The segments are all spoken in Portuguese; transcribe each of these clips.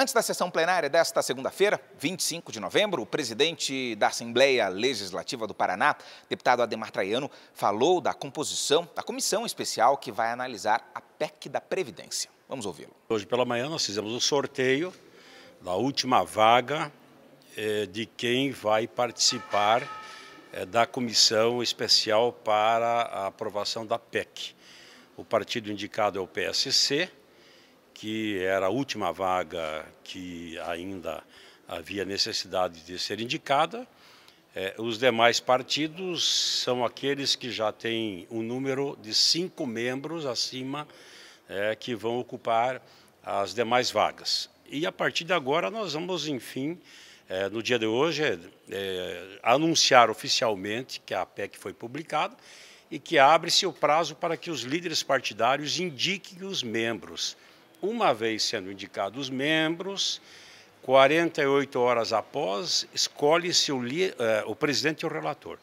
Antes da sessão plenária desta segunda-feira, 25 de novembro, o presidente da Assembleia Legislativa do Paraná, deputado Ademar Traiano, falou da composição da comissão especial que vai analisar a PEC da Previdência. Vamos ouvi-lo. Hoje pela manhã nós fizemos o um sorteio da última vaga eh, de quem vai participar eh, da comissão especial para a aprovação da PEC. O partido indicado é o PSC, que era a última vaga que ainda havia necessidade de ser indicada. É, os demais partidos são aqueles que já têm um número de cinco membros acima é, que vão ocupar as demais vagas. E a partir de agora nós vamos, enfim, é, no dia de hoje, anunciar oficialmente que a PEC foi publicada e que abre-se o prazo para que os líderes partidários indiquem os membros uma vez sendo indicados os membros, 48 horas após, escolhe-se o, uh, o presidente e o relator.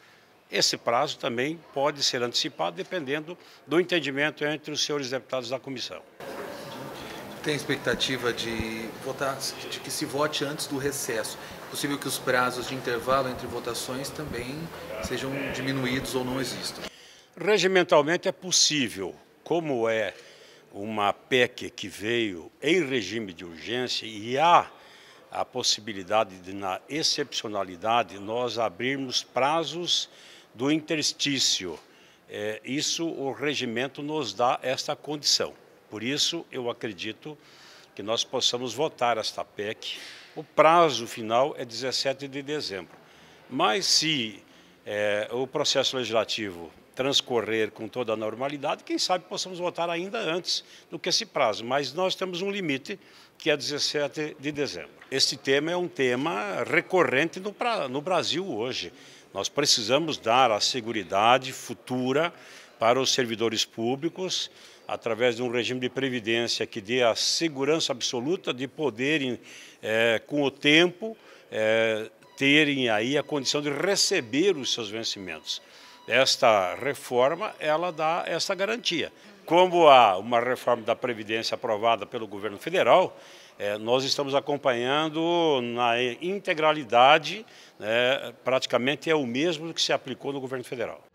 Esse prazo também pode ser antecipado, dependendo do entendimento entre os senhores deputados da comissão. Tem expectativa de votar, de que se vote antes do recesso. É possível que os prazos de intervalo entre votações também sejam diminuídos ou não existam? Regimentalmente é possível, como é uma PEC que veio em regime de urgência e há a possibilidade de, na excepcionalidade, nós abrirmos prazos do interstício. É, isso, o regimento nos dá esta condição. Por isso, eu acredito que nós possamos votar esta PEC. O prazo final é 17 de dezembro. Mas se é, o processo legislativo transcorrer com toda a normalidade, quem sabe possamos votar ainda antes do que esse prazo, mas nós temos um limite que é 17 de dezembro. Este tema é um tema recorrente no, no Brasil hoje. Nós precisamos dar a segurança futura para os servidores públicos através de um regime de previdência que dê a segurança absoluta de poderem, é, com o tempo, é, terem aí a condição de receber os seus vencimentos. Esta reforma, ela dá essa garantia. Como há uma reforma da Previdência aprovada pelo governo federal, é, nós estamos acompanhando na integralidade, né, praticamente é o mesmo que se aplicou no governo federal.